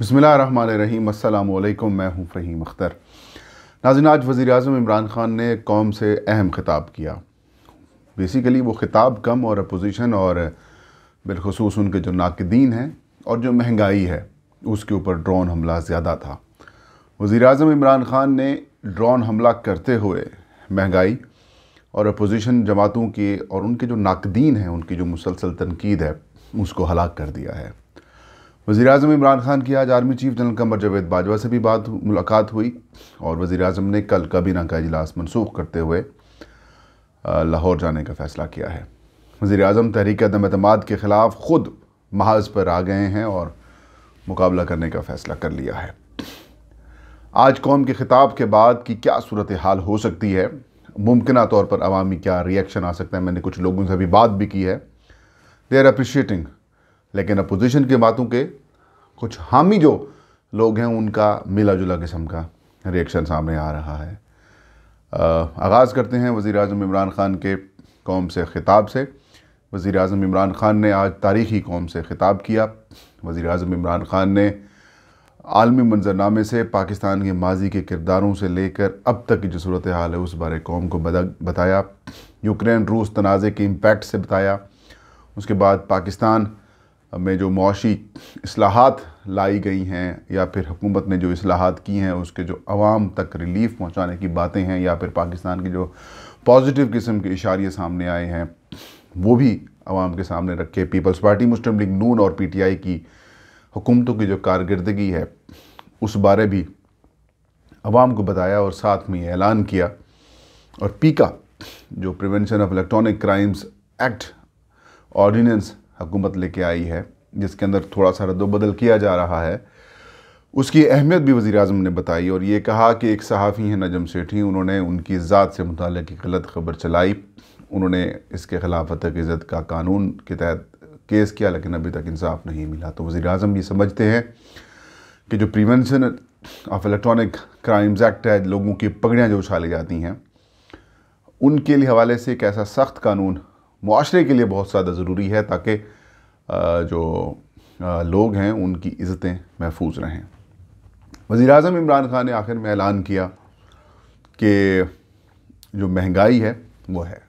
बसमीम अल्लाम मैं हूँ फ़हीम अख्तर नाजिन आज वज़ी अजम इमरान ख़ान ने कौम से अहम ख़िताब किया बेसिकली वो ख़िताब कम और अपोजिशन और बिलखसूस उनके जो नाकदीन हैं और जो महंगाई है उसके ऊपर ड्रोन हमला ज़्यादा था वज़ी अजम इमरान ख़ान ने ड्रोन हमला करते हुए महंगाई और अपोजिशन जमातों के और उनके जो नाकदीन हैं उनकी जो मुसलसल तनकीद है उसको हलाक कर दिया है वज़ी अजम इमरान ख़ान की आज army chief general Qamar Javed Bajwa से भी बात मुलाकात हुई और वज़ी अजम ने कल काबीना का अजलास मनसूख करते हुए लाहौर जाने का फ़ैसला किया है वज़ी अजम तहरीक अदम अतमाद के ख़िलाफ़ ख़ुद महाज पर आ गए हैं और मुकाबला करने का फ़ैसला कर लिया है आज कौम के ख़िताब के बाद की क्या सूरत हाल हो सकती है मुमकिन तौर पर अवामी क्या रिएक्शन आ सकता है मैंने कुछ लोगों से भी बात भी की है दे आर अप्रिशिएटिंग लेकिन अपोजिशन की बातों के कुछ हामी जो लोग हैं उनका मिला जुला किस्म का रिएक्शन सामने आ रहा है आगाज़ करते हैं वज़ी अजम इमरान ख़ान के कौम से ख़िताब से वज़ी अजम इमरान ख़ान ने आज तारीख़ी कौम से ख़िताब किया वज़ी अजम इमरान ख़ान ने आलमी मंजरनामे से पाकिस्तान के माजी के किरदारों से लेकर अब तक की जो सूरत हाल है उस बारे कौम को बताया यूक्रेन रूस तनाज़े के इम्पैक्ट से बताया उसके बाद पाकिस्तान में जो मुशी असलाहत लाई गई हैं या फिर हुकूमत ने जो असलाहत की हैं उसके जो आवाम तक रिलीफ पहुँचाने की बातें हैं या फिर पाकिस्तान के जो पॉजिटिव किस्म के इशारे सामने आए हैं वो भी आवाम के सामने रखे People's Party Muslim League Noon और पी टी आई की हुकूमतों की जो कारदगी है उस बारे भी आवाम को बताया और साथ में ऐलान किया और पीका जो prevention of electronic crimes act ordinance हुकूमत लेके आई है जिसके अंदर थोड़ा सा रद्दबदल किया जा रहा है उसकी अहमियत भी वज़ी अजम ने बताई और ये कहा कि एक सहाफ़ी हैं नजम सेठी उन्होंने उनकी ज़ात से मुतल की गलत खबर चलाई उन्होंने इसके ख़िलाफ़ अतक इज़्ज़त का कानून के तहत केस किया लेकिन अभी तक इंसाफ नहीं मिला तो वज़ी अजम ये समझते हैं कि जो prevention of electronic crimes act है लोगों की पगड़ियाँ जो उछाली जाती हैं उनके लिए हवाले से एक ऐसा सख्त कानून माशरे के लिए बहुत ज़्यादा ज़रूरी है ताकि जो लोग हैं उनकी इज़्ज़तें महफूज रहें वज़ी अजम इमरान ख़ान ने आखिर में ऐलान किया कि जो महंगाई है वो है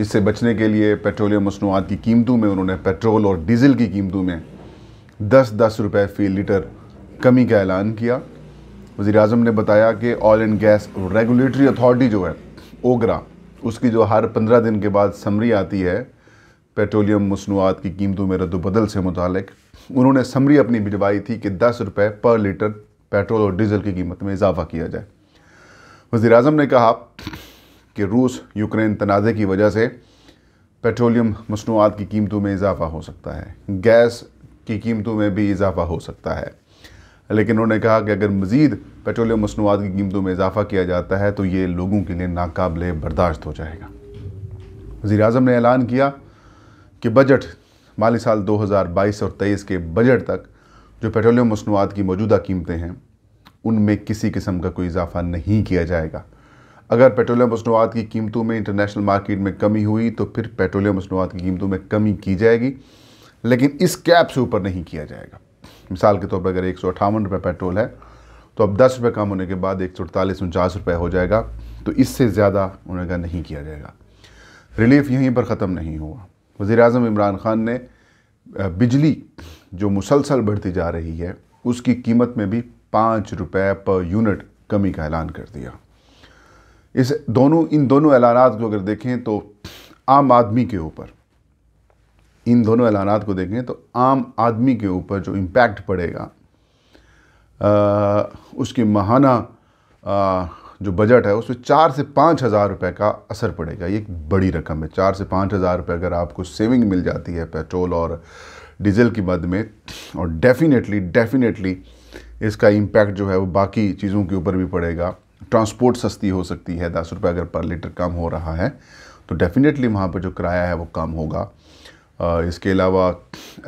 इससे बचने के लिए पेट्रोलियम मसनूआत की कीमतों में उन्होंने पेट्रोल और डीज़ल की कीमतों में दस दस रुपये फ़ी लीटर कमी का ऐलान किया वज़ी अजम ने बताया कि oil and gas regulatory authority जो है ओगरा उसकी जो हर पंद्रह दिन के बाद समरी आती है पेट्रोलियम मसनूआत की कीमतों में रद्दबदल से मुतक उन्होंने समरी अपनी भिजवाई थी कि दस रुपये पर लीटर पेट्रोल और डीजल की कीमत में इजाफा किया जाए वज़ी अजम ने कहा कि रूस यूक्रेन तनाज़े की वजह से पेट्रोलियम मसनूआत की कीमतों में इजाफा हो सकता है गैस की कीमतों में भी इजाफा हो सकता है लेकिन उन्होंने कहा कि अगर मज़ीद पेट्रोलियम मसनूआत की कीमतों में इजाफा किया जाता है तो ये लोगों के लिए नाकबले बर्दाश्त हो जाएगा वज़ी अजम ने ऐलान किया कि बजट माली साल 2022 और 23 के बजट तक जो पेट्रोलियम मसनूआत की मौजूदा कीमतें हैं उनमें किसी किस्म का कोई इजाफा नहीं किया जाएगा अगर पेट्रोलियम मसनूआत की कीमतों में इंटरनेशनल मार्केट में कमी हुई तो फिर पेट्रोलियम मसनूआत की कीमतों में कमी की जाएगी लेकिन इस कैप से ऊपर नहीं किया जाएगा मिसाल के तौर पर अगर एक सौ रुपये पेट्रोल है तो अब दस रुपये कम होने के बाद एक सौ अड़तालीस उनचास रुपये हो जाएगा तो इससे ज़्यादा उन्हें नहीं किया जाएगा रिलीफ यहीं पर ख़त्म नहीं हुआ वज़ी अजम इमरान ख़ान ने बिजली जो मुसलसल बढ़ती जा रही है उसकी कीमत में भी पाँच रुपये पर यूनिट कमी का ऐलान कर दिया इस दोनों इन दोनों ऐलान को अगर देखें तो आम आदमी के ऊपर इन दोनों ऐलान को देखें तो आम आदमी के ऊपर जो इम्पैक्ट पड़ेगा आ, उसकी महाना जो बजट है उसमें चार से पाँच हज़ार रुपये का असर पड़ेगा ये एक बड़ी रकम है चार से पाँच हज़ार रुपये अगर आपको सेविंग मिल जाती है पेट्रोल और डीजल की मद में और डेफिनेटली डेफिनेटली इसका इम्पैक्ट जो है वो बाकी चीज़ों के ऊपर भी पड़ेगा ट्रांसपोर्ट सस्ती हो सकती है दस रुपये अगर पर लीटर कम हो रहा है तो डेफिनेटली वहाँ पर जो किराया है वो कम होगा इसके अलावा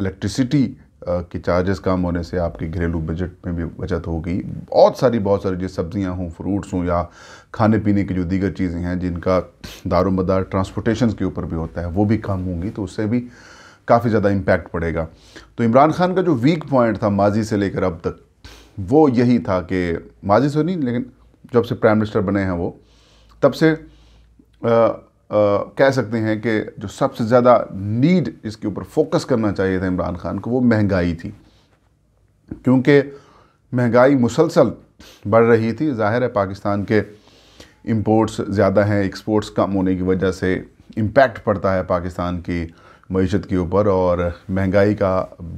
इलेक्ट्रिसिटी के चार्जेस कम होने से आपके घरेलू बजट में भी बचत होगी बहुत सारी बहुत सारी जो सब्ज़ियाँ हों फ्रूट्स हों या खाने पीने की जो दीगर चीज़ें हैं जिनका दारोमदार ट्रांसपोर्टेशन के ऊपर भी होता है वो भी कम होंगी तो उससे भी काफ़ी ज़्यादा इम्पैक्ट पड़ेगा तो इमरान खान का जो वीक पॉइंट था माजी से लेकर अब तक वो यही था कि माजी से नहीं लेकिन जब से प्राइम मिनिस्टर बने हैं वो तब से कह सकते हैं कि जो सबसे ज़्यादा नीड इसके ऊपर फोकस करना चाहिए था इमरान खान को वो महंगाई थी क्योंकि महंगाई मुसलसल बढ़ रही थी ज़ाहिर है पाकिस्तान के इम्पोर्ट्स ज़्यादा हैं एक्सपोर्ट्स कम होने की वजह से इम्पैक्ट पड़ता है पाकिस्तान की मीशत के ऊपर और महंगाई का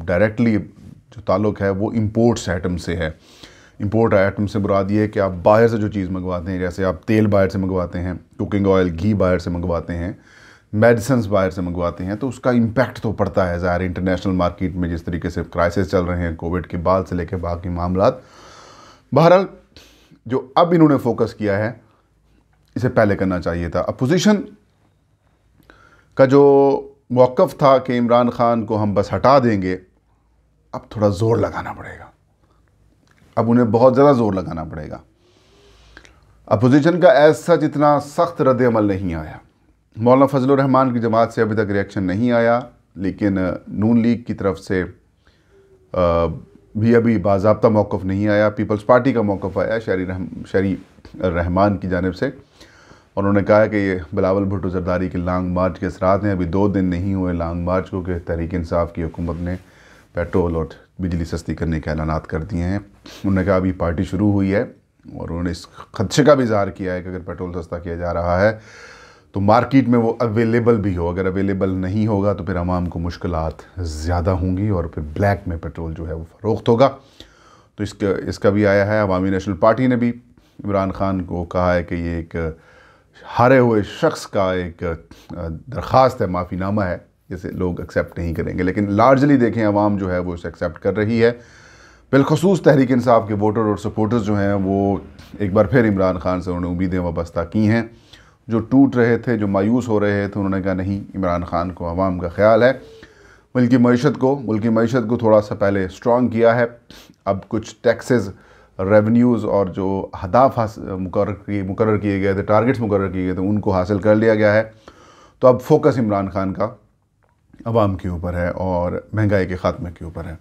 डायरेक्टली जो ताल्लुक़ है वो इम्पोर्ट्स आइटम से है इम्पोर्ट आइटम से मुराद ये है कि आप बाहर से जो चीज़ मंगवाते हैं जैसे आप तेल बाहर से मंगवाते हैं कुकिंग ऑयल घी बाहर से मंगवाते हैं मेडिसन्स बाहर से मंगवाते हैं तो उसका इम्पैक्ट तो पड़ता है ज़ाहिर इंटरनेशनल मार्केट में जिस तरीके से क्राइसिस चल रहे हैं कोविड के बाद से लेकर बाकी मामला बहरहाल जो अब इन्होंने फोकस किया है इसे पहले करना चाहिए था अपोजिशन का जो मौक़ था कि इमरान ख़ान को हम बस हटा देंगे अब थोड़ा ज़ोर लगाना पड़ेगा अब उन्हें बहुत ज़्यादा जोर लगाना पड़ेगा अपोजिशन का ऐसा जितना इतना सख्त रद्द अमल नहीं आया मौलाना फजल रहमान की जमात से अभी तक रिएक्शन नहीं आया लेकिन नून लीग की तरफ से भी अभी बाबा मौक़ नहीं आया पीपल्स पार्टी का मौक़ आया शहरी रह, शहरी रहमान की जानब से उन्होंने कहा कि ये बिलावल भुट्टो जरदारी के लॉन्ग मार्च के असरात हैं अभी दो दिन नहीं हुए लॉन्ग मार्च को कि तहरीक इसाफ़ की हुकूमत ने पेट्रोल और बिजली सस्ती करने के ऐलान कर दिए हैं उन्होंने कहा अभी पार्टी शुरू हुई है और उन्होंने इस खदशे का भी इजहार किया है कि अगर पेट्रोल सस्ता किया जा रहा है तो मार्केट में वो अवेलेबल भी हो अगर अवेलेबल नहीं होगा तो फिर आवाम को मुश्किल ज़्यादा होंगी और फिर ब्लैक में पेट्रोल जो है वो फ़रोख्त होगा तो इसका इसका भी आया है अवामी नेशनल पार्टी ने भी इमरान ख़ान को कहा है कि ये एक हारे हुए शख्स का एक दरख्वास्त है माफ़ीनामा है इसे लोग एक्सेप्ट नहीं करेंगे लेकिन लार्जली देखें आवाम जो है वो इसे एक्सेप्ट कर रही है बिलखसूस तहरीक इंसाफ के वोटर और सपोर्टर्स जो हैं वो एक बार फिर इमरान खान से उन्होंने उम्मीदें वाबस्ता की हैं जो टूट रहे थे जो मायूस हो रहे थे उन्होंने कहा नहीं इमरान खान को आवाम का ख्याल है मुल्क मीशत को मुल्क मीशत को थोड़ा सा पहले स्ट्रॉन्ग किया है अब कुछ टैक्सेस रेवेन्यूज़ और जो हदाफ मुकर मुकर किए गए थे टारगेट्स मुकर किए गए थे उनको हासिल कर लिया गया है तो अब फोकस इमरान खान का आवाम के ऊपर है और महंगाई के ख़ात्मे के ऊपर है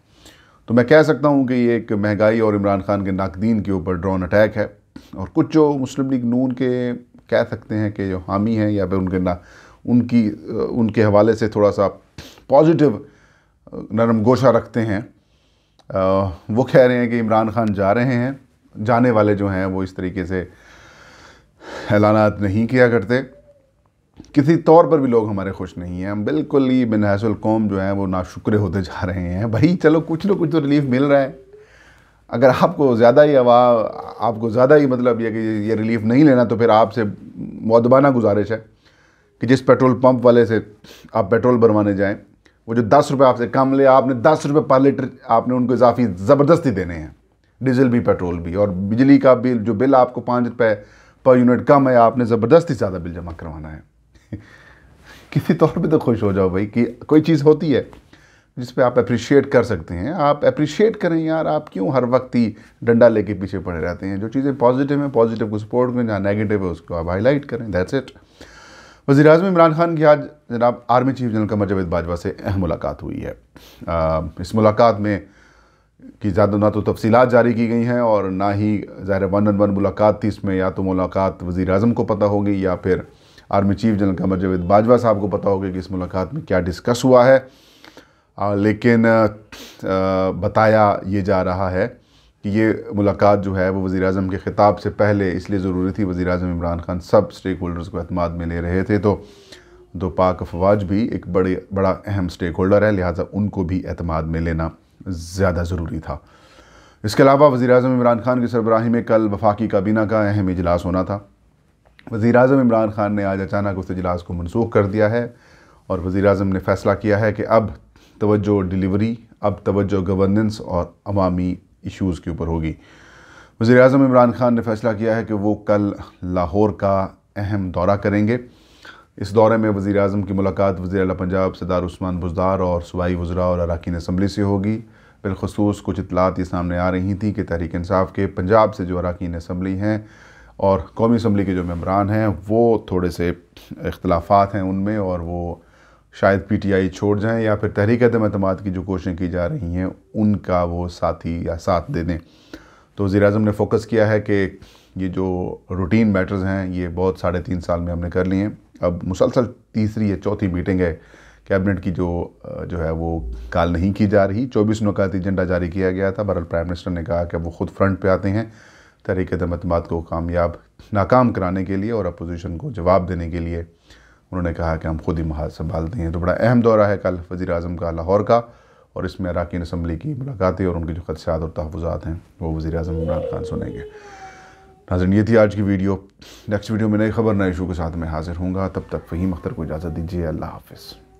तो मैं कह सकता हूँ कि ये एक महंगाई और इमरान खान के नाकदीन के ऊपर ड्रोन अटैक है और कुछ जो मुस्लिम लीग नून के कह सकते हैं कि जो हामी हैं या फिर उनके ना उनकी उनके हवाले से थोड़ा सा पॉजिटिव नरम गोशा रखते हैं आ, वो कह रहे हैं कि इमरान खान जा रहे हैं जाने वाले जो हैं वो इस तरीके से ऐलाना नहीं किया करते किसी तौर पर भी लोग हमारे खुश नहीं हैं हम बिल्कुल ही बिनहसल कौम जो है वो नाशुक्र होते जा रहे हैं भाई चलो कुछ ना कुछ तो रिलीफ मिल रहा है अगर आपको ज़्यादा ही हवा आपको ज़्यादा ही मतलब ये कि ये रिलीफ नहीं लेना तो फिर आपसे मौदबाना गुजारिश है कि जिस पेट्रोल पंप वाले से आप पेट्रोल भरवाने जाएँ वो जो दस रुपये आपसे कम ले आपने दस रुपये पर लीटर आपने उनको इजाफी ज़बरदस्ती देने हैं डीजल भी पेट्रोल भी और बिजली का बिल जो बिल आपको पाँच रुपये पर यूनिट कम है आपने ज़बरदस्ती ज़्यादा बिल जमा करवाना है किसी तौर तो पे तो खुश हो जाओ भाई कि कोई चीज़ होती है जिस पे आप अप्रिशिएट कर सकते हैं आप अप्रिशिएट करें यार आप क्यों हर वक्त ही डंडा लेके पीछे पड़े रहते हैं जो चीज़ें पॉजिटिव हैं पॉजिटिव को सपोर्ट करें जहाँ नेगेटिव है उसको आप हाईलाइट करें दैट्स इट वजी अजम इमरान खान की आज जनाब army chief general Qamar Javed Bajwa से अहम मुलाकात हुई है आ, इस मुलाकात में कि ज़्यादा ना तो तफसी जारी की गई हैं और ना ही ज़ाहिर वन एन वन मुलाकात थी इसमें या तो मुलाकात वज़ी अजम को पता होगी या फिर army chief general Qamar Javed Bajwa साहब को पता होगा कि इस मुलाकात में क्या डिस्कस हुआ है आ, लेकिन आ, बताया ये जा रहा है कि ये मुलाकात जो है वो वज़ी अजम के ख़िताब से पहले इसलिए ज़रूरी थी वज़ी अजम इमरान खान सब स्टेक होल्डर्स को अहतमाद में ले रहे थे तो दो तो पाक अफवाज भी एक बड़े बड़ा अहम स्टेक होल्डर है लिहाजा उनको भी अहतमाद में लेना ज़्यादा ज़रूरी था इसके अलावा वज़ी अजम इमरान खान की सरबराही में कल वफाकी काबीना का अहम इजलास होना था वज़ी अजम इमरान ख़ान ने आज अचानक उस अजलास को मनसूख कर दिया है और वज़ी अजम ने फैसला किया है कि अब तोज्जो डिलीवरी अब तोज्जो गवर्नेंस और अवामी इशूज़ के ऊपर होगी वज़ी अजम इमरान ख़ान ने फैसला किया है कि वो कल लाहौर का अहम दौरा करेंगे इस दौरे में वज़ी अजम की मुलाकात वज़ी अल पंजाब सदार उस्मान बुजदार और सूबाई वज्रा और अरकान इसम्बली से होगी बिलखसूस कुछ इतलात ये सामने आ रही थी कि तहरीक इसाफ़ के पंजाब से जो अरकान इसम्बली हैं और कौमी असम्बली के जो मम्बरान हैं वो थोड़े से इख्तलाफात हैं उनमें और वो शायद पी टी आई छोड़ जाएँ या फिर तहरीक अतमाद की जो कोशिशें की जा रही हैं उनका वो साथी या साथ दे दें तो वज़ी अजम ने फोकस किया है कि ये जो रूटीन मैटर्स हैं ये बहुत साढ़े तीन साल में हमने कर लिए हैं अब मुसलसल तीसरी या चौथी मीटिंग है कैबिनेट की जो जो है वो काल नहीं की जा रही चौबीस नौकाती एजेंडा जारी किया गया था बरल प्राइम मिनिस्टर ने कहा कि वो ख़ुद फ्रंट पर आते हैं तहरीक तमतमाद को कामयाब नाकाम कराने के लिए और अपोजिशन को जवाब देने के लिए उन्होंने कहा कि हम खुद ही महाज संभालते हैं तो बड़ा अहम दौरा है कल वज़ी अजम का लाहौर का और इसमें अरकान असम्बली की मुलाकातें और उनके जो खदशात और तहफात हैं वो वज़ी अजम इमरान खान सुनेंगे नाजन ये थी आज की वीडियो नेक्स्ट वीडियो में नई खबर नए इशू के साथ मैं हाजिर हूँगा तब तक फ़हीम अख्तर को इजाज़त दीजिए अल्लाह हाफिज़